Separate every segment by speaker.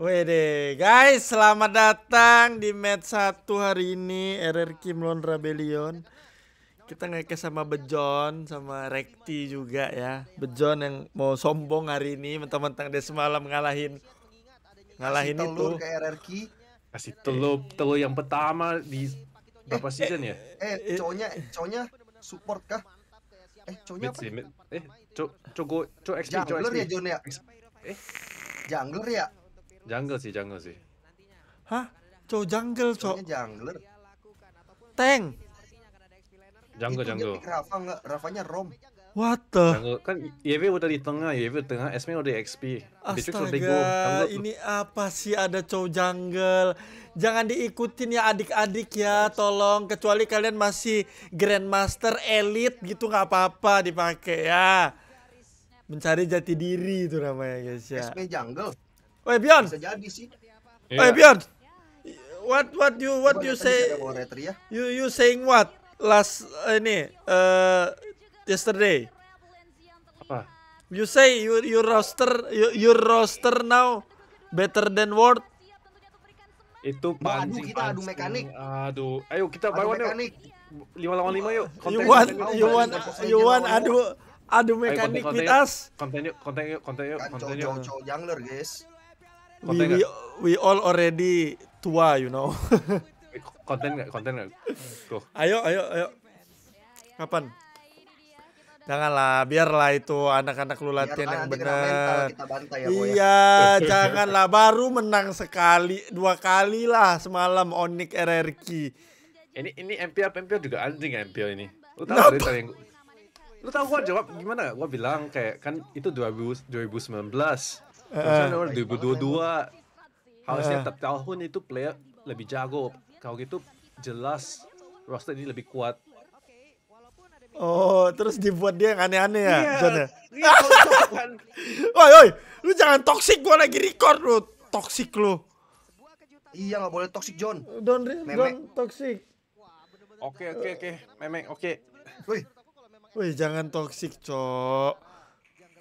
Speaker 1: Wede, guys, selamat datang di match satu hari ini RRQ melon Rebellion. Kita ngeke sama Bejon sama Rekti juga ya. Bejon yang mau sombong hari ini mentang-mentang dia semalam ngalahin ngalahin Kasih telur itu. ke RRQ. Kasih telur telur yang pertama di
Speaker 2: berapa eh, season ya? Eh, eh,
Speaker 3: eh, eh. cowoknya cowoknya support kah? Eh, cowoknya apa?
Speaker 2: Mid, eh, cowok cowok cowok XP, cowok XP. Jungler ya, Jon ya?
Speaker 3: Eh, jungler ya?
Speaker 2: Jungle sih, jungle sih.
Speaker 3: Hah? Cowok jungle, cowok. Jungler. Tank. Jungle, jungle. Rafa nggak? Rafanya Rom.
Speaker 1: What the?
Speaker 2: Jungle. Kan YW udah di tengah, YW tengah, SM udah XP. Astaga, ini
Speaker 1: apa sih ada cowok jungle? Jangan diikutin ya adik-adik ya, tolong. Kecuali kalian masih Grandmaster Elite gitu nggak apa-apa dipakai ya. Mencari jati diri itu namanya guys ya. SP
Speaker 3: jungle. Oi Bion. Bisa jadi sih. Yeah. Oi iya. What what you what you say?
Speaker 1: Ya. You you saying what? Last uh, ini uh, yesterday. Apa? You say you you roster you your roster now better than word? itu pancing, aduh kita adu mekanik aduh
Speaker 2: ayo kita bawa mekanik
Speaker 3: lima lawan lima yuk konten, you want you want you want adu adu mekanik kita.
Speaker 2: konten, konten, konten yuk konten yuk konten kan yuk konten yuk,
Speaker 3: jangan jungler guys we, we,
Speaker 1: we all already tua, you know. Eh, konten nggak? Konten nggak? Ayo, ayo, ayo. Kapan? Janganlah, biarlah itu anak-anak lu latihan biarlah yang benar. Ya, ya, iya, janganlah baru menang sekali, dua kali lah semalam Onik RRQ.
Speaker 2: Ini ini MPL MPL juga anjing ya, MPL ini. Lu tahu nope. cerita yang gua?
Speaker 1: Lu tahu gua jawab
Speaker 2: gimana? Gua bilang kayak kan itu 2000, 2019 Misalnya nomor 2022 harusnya eh. tiap tahun itu player lebih jago. Kalau gitu jelas roster ini lebih
Speaker 1: kuat. Oh, terus dibuat dia yang aneh-aneh ya, yeah, John ya? Iya, kan. Woi, woi, lu jangan toxic gua lagi record lu.
Speaker 3: Toxic lu. Iya, nggak boleh toxic, John. Don, don't toxic. Oke, oke, oke. Memek, oke. Woi.
Speaker 1: Woi, jangan toxic, Cok.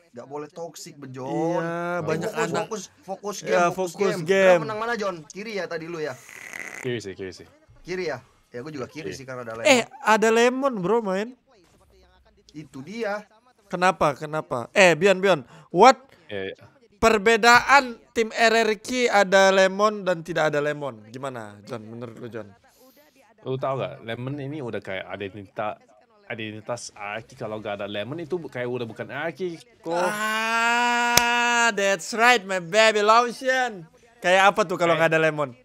Speaker 3: Iya, nggak boleh toksik bejo iya banyak fokus, anak fokus fokus iya, game ya, fokus, fokus game, game. Nah, menang mana Jon kiri ya tadi lu ya kiri sih kiri sih kiri ya ya gue juga kiri, kiri. Iya. sih karena ada eh, lemon eh ada lemon bro main itu dia
Speaker 1: kenapa kenapa eh Bion Bion what yeah, yeah. perbedaan tim RRQ ada lemon dan tidak ada lemon gimana John menurut lu John lu
Speaker 2: tau gak lemon ini udah kayak ada identitas identitas Aki kalau gak ada Lemon itu kayak udah bukan Aki kok. Ah, that's right my baby lotion.
Speaker 1: Kayak apa tuh kalau gak ada Lemon?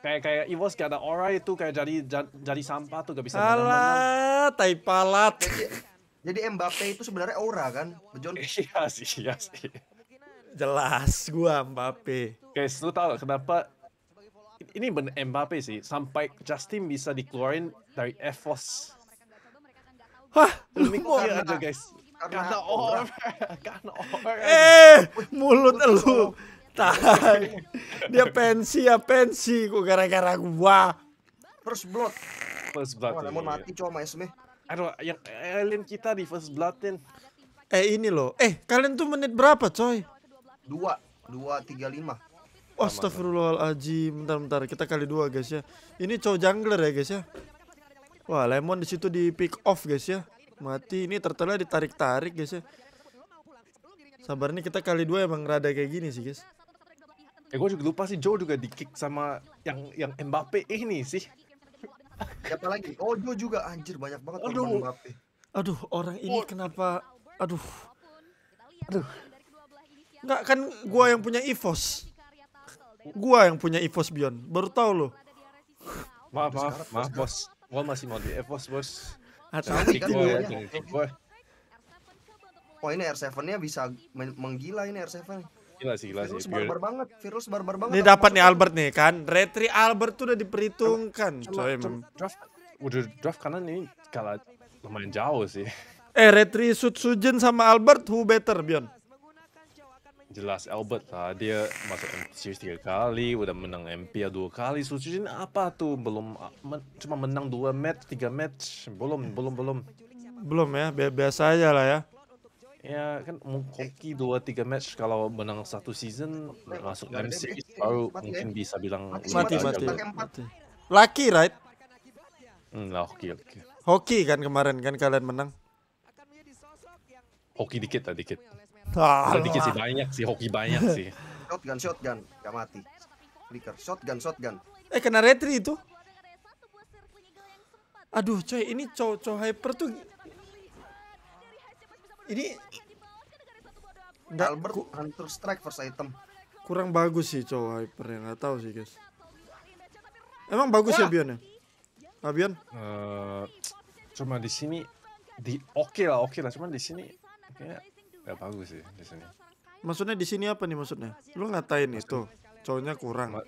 Speaker 2: Kayak kayak Ivos gak ada aura itu kayak jadi jadi sampah tuh gak bisa Alah,
Speaker 3: tai palat. Jadi, Mbappe itu sebenarnya aura kan, John? Iya sih, iya sih. Jelas gua Mbappe.
Speaker 2: Guys, lu tau kenapa ini bener Mbappe sih sampai Justin bisa dikeluarin dari EVOS Hah? Lu mau aja guys. Karena orang. Karena orang. Eh, mulut lu. Tahan.
Speaker 1: Dia pensi ya pensi kok gara-gara gua. First blood.
Speaker 3: First blood. Oh, namun iya. mati cuma esme. Aduh, yang alien kita di first bloodin. Eh ini loh. Eh, kalian tuh menit berapa, coy? Dua. Dua tiga lima.
Speaker 1: Astagfirullahaladzim Bentar bentar kita kali dua guys ya Ini cowok jungler ya guys ya Wah, Lemon di situ di pick off guys ya. Mati ini tertela ditarik-tarik guys ya. Sabar nih kita kali dua emang rada kayak gini sih guys. Eh gue juga lupa sih Joe juga di kick sama yang yang Mbappe eh, ini sih. Siapa lagi? Oh Joe juga anjir banyak banget Aduh. Mbappe. Aduh orang ini oh. kenapa? Aduh. Aduh. Enggak kan gua yang punya EVOS. Gua yang punya EVOS Bion. Baru tahu loh. Maaf, maaf, maaf,
Speaker 2: bos. Gua masih mau di EVOS, Bos. Atau kan ya.
Speaker 3: Oh ini R7-nya bisa menggila ini R7
Speaker 1: Gila sih, gila virus sih. Virus barbar
Speaker 3: banget, virus barbar banget. Ini dapat nih Albert nih kan.
Speaker 1: Retri Albert tuh udah
Speaker 3: diperhitungkan, coy.
Speaker 1: Draft
Speaker 2: udah draft kanan ini kalah lumayan jauh sih.
Speaker 1: Eh, Retri Sutsujin sama Albert who better, Bion?
Speaker 2: Jelas Albert lah, dia masuk series tiga kali, udah menang MPA ya dua kali. Sucin apa tuh? Belum ah,
Speaker 1: cuma menang dua match, tiga match. Belum, belum, belum. Belum ya, biasa aja lah ya.
Speaker 2: Ya kan mungkin dua tiga match kalau menang satu season masuk MC baru mungkin bisa bilang mati mati. mati.
Speaker 3: mati.
Speaker 1: Lucky right?
Speaker 2: Hmm, lah hoki hoki.
Speaker 1: Hoki kan kemarin kan kalian menang.
Speaker 2: Hoki dikit lah dikit
Speaker 3: sedikit sih ah,
Speaker 2: banyak sih, hoki banyak sih.
Speaker 3: Shotgun, shotgun, gak mati. Flicker, shotgun, shotgun.
Speaker 1: Eh kena retri itu. Aduh coy, ini cow cow hyper tuh. Ini Nggak, Albert ku... Hunter Strike first item. Kurang bagus sih cow hyper yang nggak tahu sih guys. Emang bagus ya, ya Bion ya? Abian? Ah, uh, eh, cuma di sini di oke okay lah, oke okay lah, cuma di sini
Speaker 2: kayak gak bagus sih di sini.
Speaker 1: Maksudnya di sini apa nih maksudnya? Lu ngatain maksudnya, itu cowoknya kurang. Ma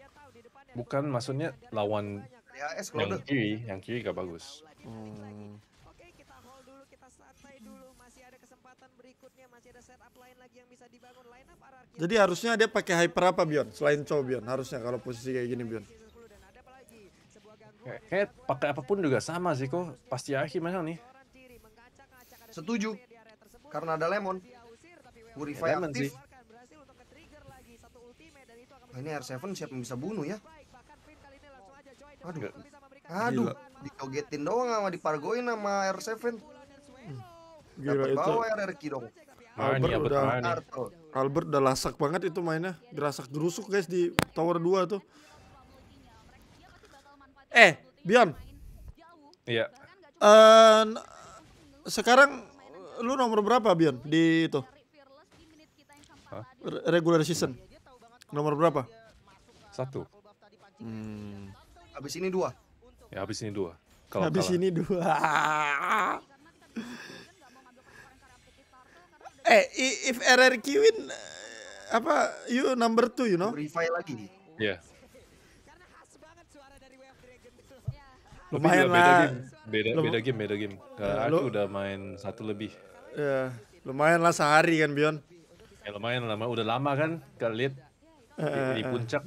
Speaker 1: bukan maksudnya lawan
Speaker 3: ya, es yang kiri,
Speaker 2: yang
Speaker 1: kiri gak bagus. Hmm. Jadi harusnya dia pakai hyper apa Bion? Selain cow Bion, harusnya kalau posisi kayak gini Bion. Kayak, kayak pakai apapun juga sama sih kok. Pasti akhir masalah nih?
Speaker 3: Setuju. Karena ada lemon. Purify ya, aktif. Sih. Nah, ini R7 siapa yang bisa bunuh ya? Aduh. Aduh, dikogetin ditogetin doang sama dipargoin sama R7. Hmm. Gila itu. Bawa ya RRQ dong. Ya, Albert mani, udah mani. Ya.
Speaker 1: Albert udah lasak banget itu mainnya. Dirasak gerusuk guys di tower 2 tuh. Eh, Bion. Iya. Eh uh, sekarang lu nomor berapa Bion di itu? regular season? Nomor berapa? Satu.
Speaker 3: Hmm. Habis ini dua. Ya habis ini dua. Kalau habis kalah. ini
Speaker 1: dua. eh, if RRQ win eh, apa you number two you know? Revive
Speaker 3: lagi. ya Yeah. Lumayan lah.
Speaker 2: Beda game, beda, beda game, beda game. Eh, ya, aku udah main satu lebih.
Speaker 3: Ya,
Speaker 1: lumayan lah sehari kan Bion.
Speaker 2: Ya lumayan lama, udah lama kan ke lead eh, di, di eh, puncak.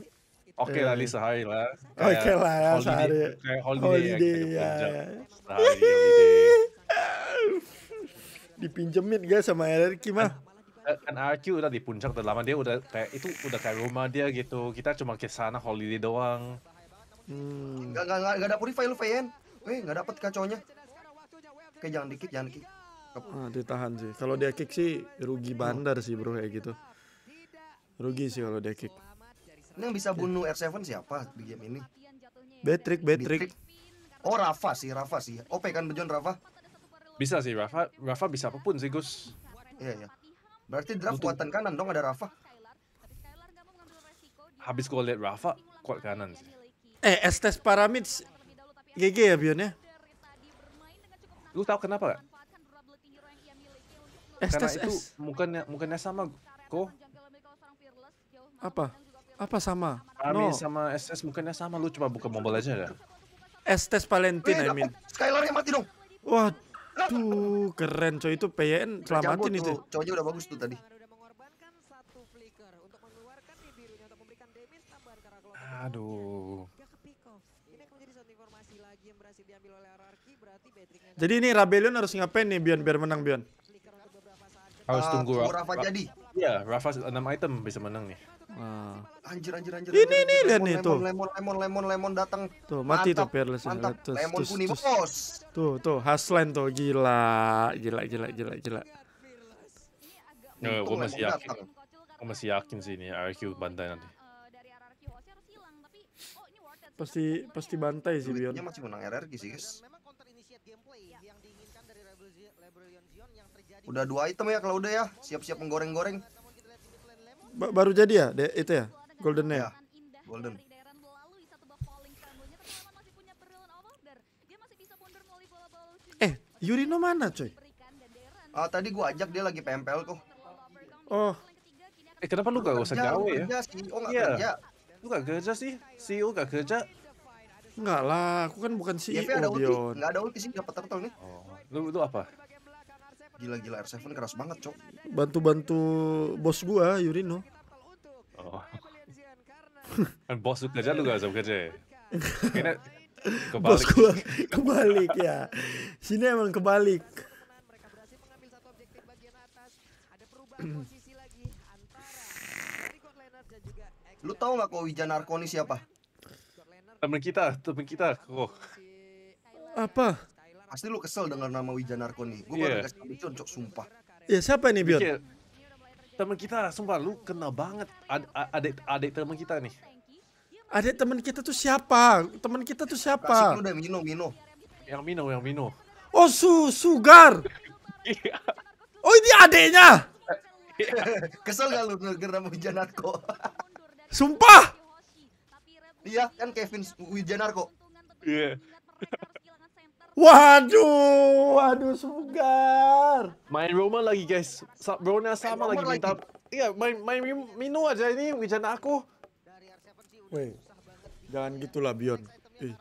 Speaker 2: Oke okay yeah. sehari lah. Oke okay lah ya, holiday, sehari. Kayak holiday, holiday ya, ya, ya. Sehari holiday.
Speaker 1: Dipinjemin guys
Speaker 3: sama RRQ mah.
Speaker 2: Kan, kan RQ udah di puncak udah lama dia udah kayak itu udah kayak rumah dia gitu. Kita cuma ke sana holiday doang.
Speaker 3: Hmm. Gak, gak, gak, gak ada purify lu, Fayen. Weh, gak dapet kaconya. Oke, jangan dikit, jangan dikit. Ah, ditahan sih. Kalau
Speaker 1: dia kick sih rugi bandar sih bro kayak gitu. Rugi sih kalau dia kick.
Speaker 3: Ini yang bisa bunuh R7 siapa di game ini? Betrik, Betrik, Oh Rafa sih, Rafa sih. OP kan Bejon Rafa? Bisa sih Rafa, Rafa bisa apapun sih Gus. Iya iya. Berarti draft Butuh. kuatan kanan dong ada Rafa.
Speaker 2: Habis gue liat Rafa, kuat kanan sih.
Speaker 3: Eh, Estes Paramids GG ya
Speaker 1: Bion ya? Lu tau kenapa gak?
Speaker 2: S karena tes, itu S. mukanya mukanya sama kok
Speaker 1: apa apa sama Kami no. sama SS mukanya sama lu coba buka mobile aja ya S Valentin Wih, I mean Skylar yang mati dong waduh keren coy itu PYN selamatin itu
Speaker 3: cowoknya udah bagus tuh tadi aduh
Speaker 1: jadi ini Rabelion harus ngapain nih Bion biar menang Bion?
Speaker 3: Harus uh, ah, tunggu Rafa, Rafa jadi.
Speaker 2: Iya, Rafa 6 item bisa menang nih. Uh. Anjir
Speaker 3: anjir anjir. Ini anjir, nih lihat nih tuh. Lemon lemon lemon lemon datang. Tuh mati mantap, tuh Peerless. Mantap. Tuh, lemon tuh, kuning bos.
Speaker 1: Tuh tuh Haslan tuh gila gila gila gila gila.
Speaker 2: Ya, eh, gue masih yakin. Gue masih yakin sih ini RQ bantai nanti.
Speaker 1: Pasti pasti bantai sih Bion. masih menang RRQ sih
Speaker 3: guys. Udah dua item ya kalau udah ya. Siap-siap menggoreng-goreng. Ba baru jadi ya De itu ya? Golden ya. Golden. Eh, Yurino mana, coy? oh, tadi gua ajak dia lagi pempel tuh. Oh.
Speaker 1: Eh, kenapa lu gak usah gawe ya? oh,
Speaker 3: CEO gak yeah. kerja. Lu gak kerja sih? CEO gak kerja.
Speaker 1: Enggak lah, aku kan
Speaker 3: bukan ya, CEO, Dion. Enggak ada ulti sih, dapat turtle nih. Oh. Lu itu apa? gila-gila R7 keras banget cok
Speaker 1: bantu-bantu bos gua Yurino
Speaker 3: oh
Speaker 2: kan bos lu kerja lu gak usah kerja bos gua kebalik
Speaker 1: ya sini emang kebalik
Speaker 3: lu tau gak kok Wijan Arkoni siapa temen kita temen kita kok apa Pasti lu kesel dengan nama Wijan Narko nih. Gue yeah. baru iya. kasih Bion, cok sumpah. Ya yeah,
Speaker 1: siapa nih Bion? teman kita, sumpah lu kena banget
Speaker 2: ad adik adik teman
Speaker 1: kita nih. Adik teman kita tuh siapa? Teman kita tuh siapa? Kasih lu udah Mino, Mino. Yang Mino, yang Mino. Oh, Su Sugar. Iya. oh, ini
Speaker 3: adiknya. Kesel gak lu nama Wijan Wijanarko? Sumpah. Iya, kan Kevin Wijanarko. Iya. Yeah.
Speaker 1: Waduh, waduh Sugar.
Speaker 2: Main Roma lagi guys. Brona sama main lagi minta. Iya, main main Mino aja ini wijan aku.
Speaker 1: Weh, jangan gitulah Bion. Ih,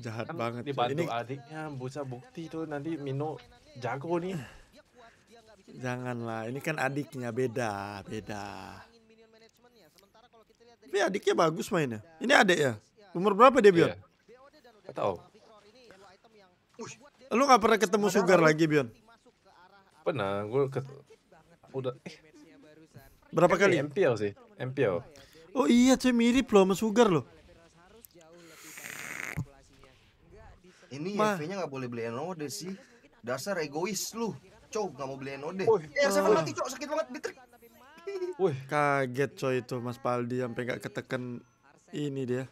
Speaker 1: jahat kan banget. Dibantu ini...
Speaker 2: adiknya, bisa bukti tuh nanti Mino jago nih.
Speaker 1: Janganlah, ini kan adiknya beda, beda. Tapi adiknya bagus mainnya. Ini adik ya? Umur berapa dia Bion? Yeah. Tahu. Lu gak pernah ketemu Padahal Sugar lagi, Bion? Pernah, gue Udah, eh. Berapa kali? MPL sih, MPL. Oh, ya, oh iya, cuy mirip loh sama Sugar loh.
Speaker 3: Ini YV-nya gak boleh beli Enode sih. Dasar egois lu. Cow, gak mau beli Enode. Oh. Ya, saya mati, Cow. Sakit banget, bitrik.
Speaker 1: Wih, kaget coy itu Mas Paldi sampai gak ketekan ini dia.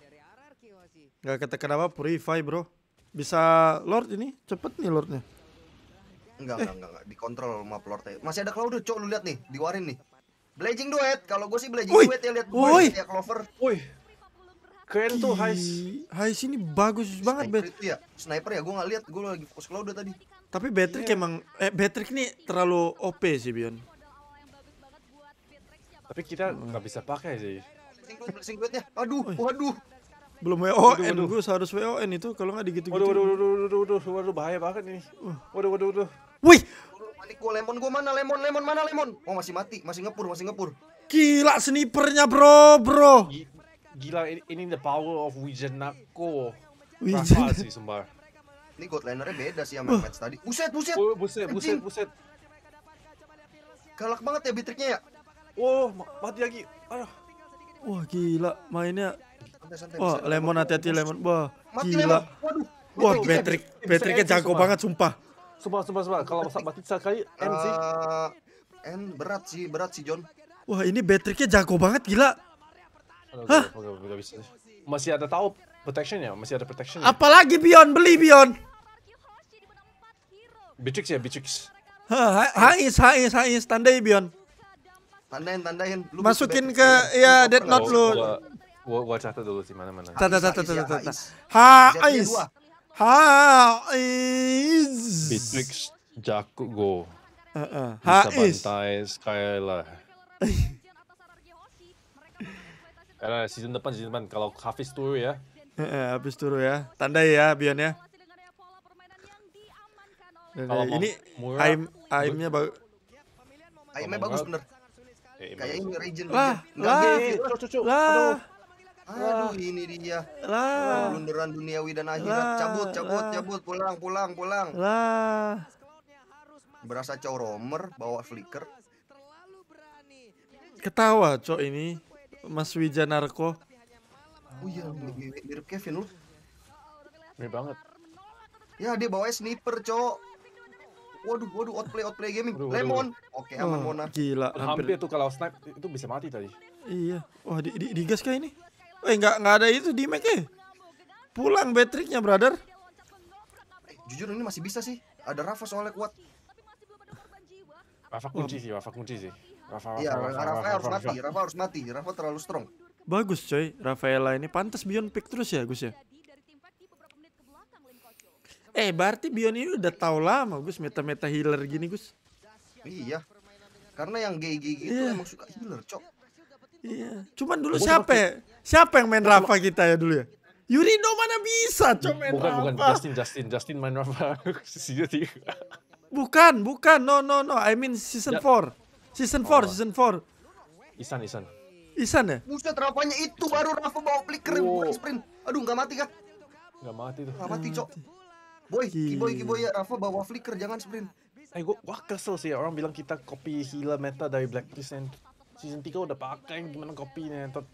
Speaker 1: Gak ketekan apa, purify bro. Bisa Lord
Speaker 3: ini cepet nih Lordnya. Enggak, eh. enggak, enggak, enggak. Dikontrol Lord -nya. Masih ada Claudio, cok lu lihat nih, diwarin nih. Blazing duet, kalau gue sih blazing duet ya lihat gue ya Clover. Woi. Keren tuh Heis Heis ini bagus sniper banget, Bet. Itu ya,
Speaker 1: sniper ya, gue nggak lihat, gue lagi fokus Claudio tadi. Tapi Patrick yeah. emang eh Patrick nih terlalu OP sih Bion. Tapi kita nggak hmm. bisa pakai sih. Blazing duet, blazing duetnya. Aduh, waduh belum WON waduh, waduh. gue harus WON itu kalau nggak digitu gitu waduh waduh waduh
Speaker 3: waduh waduh waduh bahaya banget nih waduh waduh waduh wih panik gue lemon gue mana lemon lemon mana lemon oh masih mati masih ngepur masih ngepur gila snipernya bro bro
Speaker 2: gila ini, ini the power of Wijenako
Speaker 3: Wijen sih sembar ini lanernya beda sih sama uh. match tadi buset buset oh, buset buset buset galak banget ya bitriknya ya oh mati lagi aduh wah
Speaker 1: gila mainnya santai wah bisa. lemon hati-hati lemon wah mati gila lemon. waduh wah Patrick Patricknya jago banget sumpah
Speaker 3: sumpah sumpah sumpah kalau mati sekali end sih end eh, berat sih berat sih John
Speaker 1: wah ini Patricknya jago banget gila
Speaker 2: Hah? Masih ada tahu protection ya? Masih ada protection. Ya? Apalagi Bion, beli Bion. Bitrix ya, Bitrix.
Speaker 1: Hah, hais, hais, hais, tandai Bion.
Speaker 3: Tandain, tandain.
Speaker 1: Lu Masukin ke, ya, dead note lu.
Speaker 2: Gua catat dulu sih mana-mana. Catat, catat, catat, catat.
Speaker 1: Haiz. Haiz.
Speaker 2: Bitrix Jaku Go. Karena season depan, season depan. Kalau Hafiz turu ya.
Speaker 1: Heeh, habis turu ya. Tandai ya, Bion ya. Kalau ini aim aimnya bagus.
Speaker 3: Aimnya bagus bener. Kayak ini region. Lah, lah, lah. Aduh ini dia. Lah. Lunderan duniawi dan akhirat. Lah. Cabut, cabut, lah. cabut. Pulang, pulang, pulang.
Speaker 1: Lah.
Speaker 3: Berasa cow romer bawa flicker.
Speaker 1: Ketawa cow ini Mas Wija
Speaker 3: Narko. Oh iya, mirip, Kevin lu. Mirip banget. Ya dia bawa sniper cow. Waduh, waduh, outplay, outplay gaming. Waduh, Lemon.
Speaker 1: Oke, Oke, aman oh, Mona. Gila, hampir. hampir itu
Speaker 2: kalau snipe itu bisa mati tadi.
Speaker 1: Iya. Wah, di, di, di gas
Speaker 3: kayak ini. Eh nggak nggak ada itu di Mac ya. Pulang betriknya brother. Eh, jujur ini masih bisa sih. Ada Rafa soalnya kuat.
Speaker 2: Rafa kunci sih, Rafa kunci sih. Rafa, Rafa, iya, Rafa, Rafa, Rafa, Rafa, harus mati, Rafa
Speaker 3: harus mati, Rafa terlalu strong.
Speaker 1: Bagus coy, Rafaela ini pantas Bion pick terus ya Gus ya. Eh berarti Bion ini udah tahu lama Gus meta-meta healer gini Gus. Iya,
Speaker 3: karena yang GG gitu yeah. emang suka healer cok. Iya. iya. Cuman dulu siapa? Ya?
Speaker 1: Siapa yang main Rafa kita ya dulu ya?
Speaker 3: Yurino mana bisa main bukan, Rafa. bukan Justin
Speaker 1: Justin Justin main Rafa Bukan, bukan. No, no, no. I mean season ya. four Ya. Season 4, oh. season 4. Isan, Isan. Isan ya?
Speaker 3: Buset, Rafanya itu Isan. baru Rafa bawa flicker oh. bukan sprint. Aduh, nggak mati kah?
Speaker 1: Nggak mati tuh. Nggak mati, Cok.
Speaker 3: Boy, kiboy, kiboy ya. Rafa bawa flicker, jangan sprint. Eh, gua, gua kesel sih. Orang bilang kita
Speaker 1: copy healer meta dari Black Crescent season 3 udah pakai gimana kopinya tot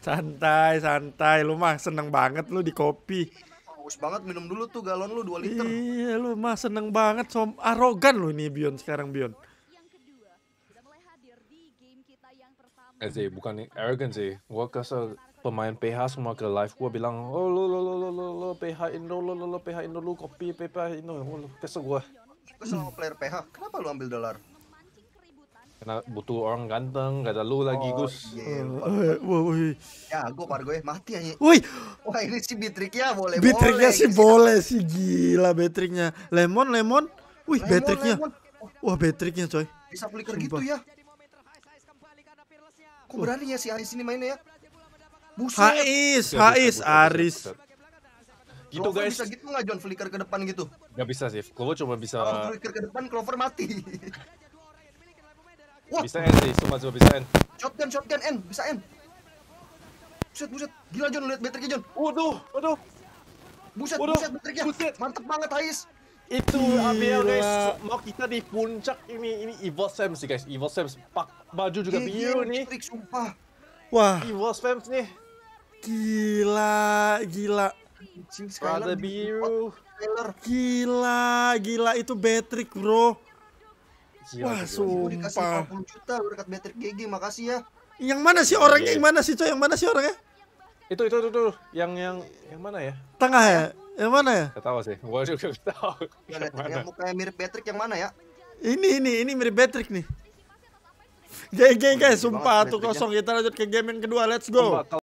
Speaker 1: santai santai lu mah seneng banget lu di kopi
Speaker 3: bagus banget minum dulu tuh galon lu 2 liter
Speaker 1: iya lu mah seneng banget som arogan lu ini Bion sekarang Bion
Speaker 2: eh sih bukan nih, arrogant sih gua kesel pemain PH semua ke live gua bilang oh lo lo lo lo lo lo PH Indo
Speaker 3: lo lo lo PH Indo lu kopi PH Indo kesel gua kesel sama player PH kenapa lu ambil dolar
Speaker 2: karena butuh orang ganteng, gak ada lu lagi, oh, Gus. Iya, iya,
Speaker 1: eh,
Speaker 3: eh, woi. Ya, gue par gue ya, mati aja. Woi. Wah, ini si ya boleh. betriknya boleh, sih boleh
Speaker 1: sih gila Bitriknya. Lemon, lemon. Wih, Bitriknya. Wah, Bitriknya coy. Bisa flicker gitu ya.
Speaker 3: Kok berani ya si Aris ini mainnya ya? Buset. Hais, Hais,
Speaker 1: Aris.
Speaker 2: Gitu Clover guys. bisa
Speaker 3: gitu nggak John flicker ke depan gitu?
Speaker 2: Gak bisa sih. Clover cuma bisa. Kalau
Speaker 3: flicker ke depan Clover mati.
Speaker 2: Wah. Bisa end sih, sumpah coba bisa end.
Speaker 3: Shotgun, shotgun, end, bisa end. Buset, buset. Gila John, lihat baterai John. Waduh, waduh. Buset, waduh. buset baterainya. Buset. Mantep banget Hais. Itu abel guys, mau kita di puncak
Speaker 2: ini ini Evil Sam sih guys. Evil Sam pak baju juga biru
Speaker 3: nih. Trik sumpah.
Speaker 2: Wah.
Speaker 1: Evil Sam nih. Gila, gila. Ada biru. Gila, gila itu Patrick bro. Wah, gila, sumpah. Gue
Speaker 3: 40 juta berkat Patrick GG, makasih ya. Yang mana sih orangnya? Yang iya. mana
Speaker 1: sih, Coy? Yang mana sih orangnya?
Speaker 3: Itu itu itu, itu. yang yang yang mana ya?
Speaker 1: Tengah ya? Yang mana ya?
Speaker 2: Gak tahu sih. Gua juga gak tahu. Yang, mana? yang
Speaker 1: mukanya mirip Patrick yang mana ya? Ini ini ini mirip Patrick nih. Geng geng guys, sumpah tuh kosong kita lanjut ke game yang kedua. Let's go.